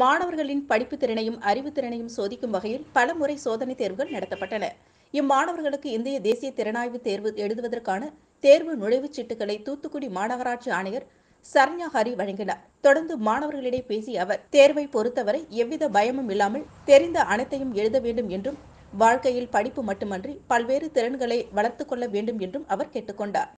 மாணவர்களின் படிப்பு திறனையும் அறிவு திறனையும் சோதிக்கும் வகையில் பல முறை சோதனை தேர்வுகள் நடத்தப்பட்டன இம்மாணவர்களுக்கு இந்திய தேசிய திறனாய்வு தேர்வு எழுதுவதற்கான தேர்வு நுழைவுச் சீட்டுகளை தூத்துக்குடி மாநகராட்சி ஆணையர் சரண்யா ஹரி வழங்கினார் தொடர்ந்து மாணவர்களிடையே பேசிய அவர் தேர்வை பொறுத்தவரை எவ்வித பயமும் இல்லாமல் தெரிந்த அனைத்தையும் எழுத வேண்டும் என்றும் வாழ்க்கையில் படிப்பு மட்டுமன்றி பல்வேறு திறன்களை வளர்த்துக் கொள்ள வேண்டும் என்றும் அவர் கேட்டுக்கொண்டார்